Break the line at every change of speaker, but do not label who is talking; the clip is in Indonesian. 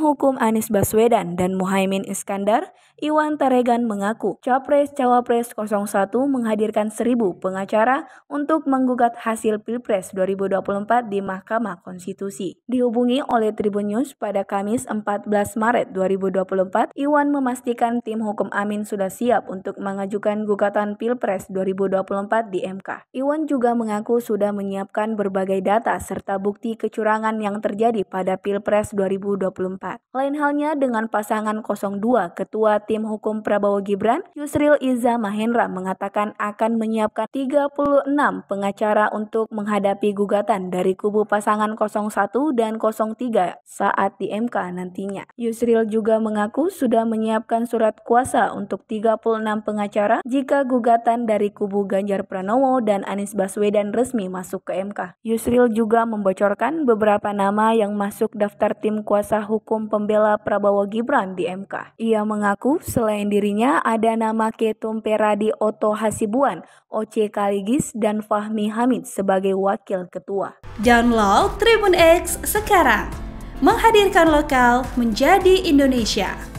hukum Anies Baswedan dan Muhaimin Iskandar, Iwan Taregan mengaku Capres Cawapres 01 menghadirkan seribu pengacara untuk menggugat hasil Pilpres 2024 di Mahkamah Konstitusi. Dihubungi oleh Tribun News pada Kamis 14 Maret 2024, Iwan memastikan tim hukum Amin sudah siap untuk mengajukan gugatan Pilpres 2024 di MK. Iwan juga mengaku sudah menyiapkan berbagai data serta bukti kecurangan yang terjadi pada Pilpres 2024. Demokrat. Lain halnya dengan pasangan 02 Ketua Tim Hukum Prabowo Gibran, Yusril Iza Mahendra mengatakan akan menyiapkan 36 pengacara untuk menghadapi gugatan dari kubu pasangan 01 dan 03 saat di MK nantinya. Yusril juga mengaku sudah menyiapkan surat kuasa untuk 36 pengacara jika gugatan dari kubu Ganjar Pranowo dan Anies Baswedan resmi masuk ke MK. Yusril juga membocorkan beberapa nama yang masuk daftar tim kuasa hukum Umum Pembela Prabowo Gibran di MK. Ia mengaku selain dirinya ada nama Ketum Peradi Oto Hasibuan, OC Kaligis, dan Fahmi Hamid sebagai
Wakil Ketua. Download Tribun X sekarang, menghadirkan lokal menjadi Indonesia.